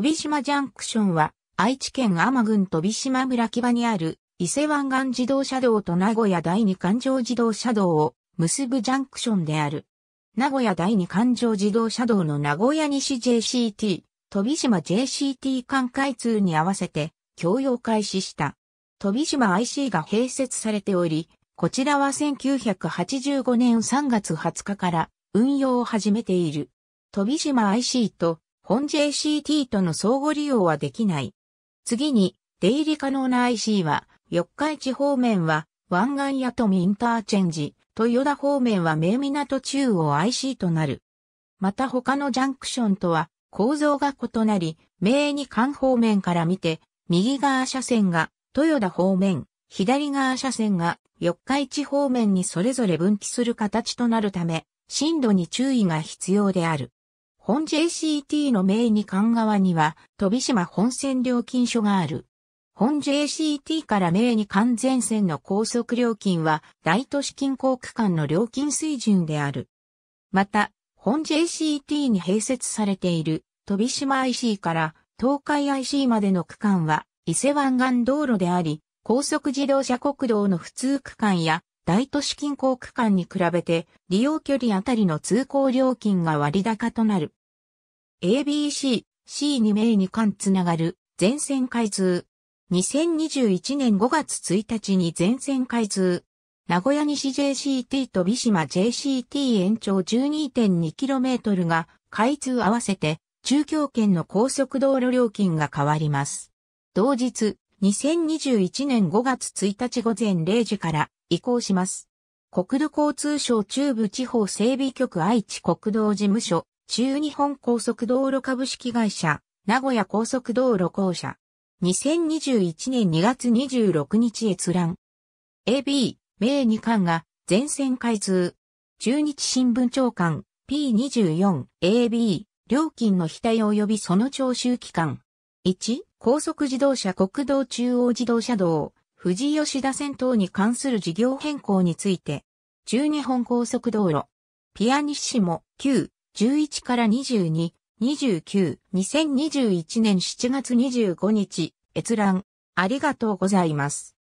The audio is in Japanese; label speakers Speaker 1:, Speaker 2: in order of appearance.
Speaker 1: 飛島ジャンクションは、愛知県天郡飛島村木場にある、伊勢湾岸自動車道と名古屋第二環状自動車道を結ぶジャンクションである。名古屋第二環状自動車道の名古屋西 JCT、飛島 JCT 間開通に合わせて、供用開始した。飛島 IC が併設されており、こちらは1985年3月20日から運用を始めている。飛島 IC と本 JCT との相互利用はできない。次に、出入り可能な IC は、四日市方面は、湾岸やとみインターチェンジ、豊田方面は名港中央 IC となる。また他のジャンクションとは構造が異なり、名二間方面から見て、右側車線が豊田方面、左側車線が四日市方面にそれぞれ分岐する形となるため、深度に注意が必要である。本 JCT の名に神側には、飛島本線料金所がある。本 JCT から名に関全線の高速料金は、大都市近郊区間の料金水準である。また、本 JCT に併設されている、飛島 IC から東海 IC までの区間は、伊勢湾岸道路であり、高速自動車国道の普通区間や大都市近郊区間に比べて利用距離あたりの通行料金が割高となる。ABC、C2 名に間つながる全線開通。2021年5月1日に全線開通。名古屋西 JCT と美島 JCT 延長 12.2km が開通合わせて中京圏の高速道路料金が変わります。同日、2021年5月1日午前0時から移行します。国土交通省中部地方整備局愛知国道事務所、中日本高速道路株式会社、名古屋高速道路公社。2021年2月26日閲覧。AB、名2巻が全線開通。中日新聞長官 P24AB、料金の非対及びその徴収期間。1、高速自動車国道中央自動車道、富士吉田線等に関する事業変更について、中日本高速道路、ピアニッシモ9、11から22、29、2021年7月25日、閲覧、ありがとうございます。